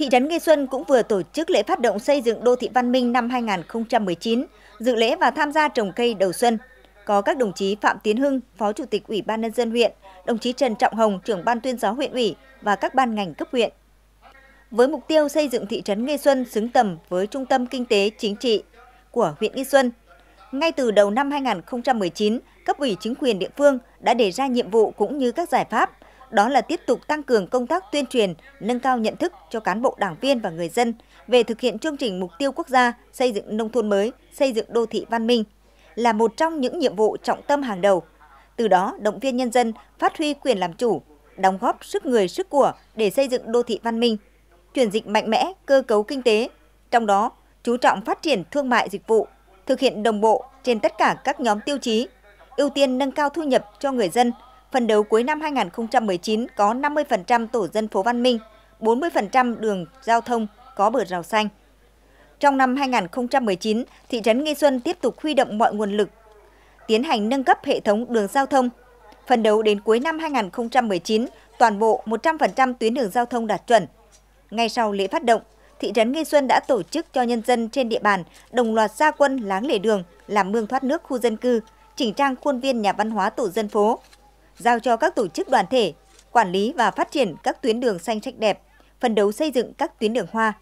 Thị trấn Nghi Xuân cũng vừa tổ chức lễ phát động xây dựng đô thị văn minh năm 2019, dự lễ và tham gia trồng cây đầu xuân. Có các đồng chí Phạm Tiến Hưng, Phó Chủ tịch Ủy ban Nhân dân huyện, đồng chí Trần Trọng Hồng, trưởng ban tuyên giáo huyện ủy và các ban ngành cấp huyện. Với mục tiêu xây dựng thị trấn Nghi Xuân xứng tầm với trung tâm kinh tế chính trị của huyện Nghi Xuân, ngay từ đầu năm 2019, cấp ủy chính quyền địa phương đã đề ra nhiệm vụ cũng như các giải pháp đó là tiếp tục tăng cường công tác tuyên truyền, nâng cao nhận thức cho cán bộ đảng viên và người dân về thực hiện chương trình mục tiêu quốc gia xây dựng nông thôn mới, xây dựng đô thị văn minh là một trong những nhiệm vụ trọng tâm hàng đầu. Từ đó, động viên nhân dân phát huy quyền làm chủ, đóng góp sức người sức của để xây dựng đô thị văn minh, chuyển dịch mạnh mẽ cơ cấu kinh tế, trong đó chú trọng phát triển thương mại dịch vụ, thực hiện đồng bộ trên tất cả các nhóm tiêu chí, ưu tiên nâng cao thu nhập cho người dân Phần đấu cuối năm 2019 có 50% tổ dân phố văn minh, 40% đường giao thông có bờ rào xanh. Trong năm 2019, thị trấn Nghi Xuân tiếp tục huy động mọi nguồn lực, tiến hành nâng cấp hệ thống đường giao thông. Phần đấu đến cuối năm 2019, toàn bộ 100% tuyến đường giao thông đạt chuẩn. Ngay sau lễ phát động, thị trấn Nghi Xuân đã tổ chức cho nhân dân trên địa bàn đồng loạt gia quân láng lề đường, làm mương thoát nước khu dân cư, chỉnh trang khuôn viên nhà văn hóa tổ dân phố, giao cho các tổ chức đoàn thể quản lý và phát triển các tuyến đường xanh sạch đẹp, phấn đấu xây dựng các tuyến đường hoa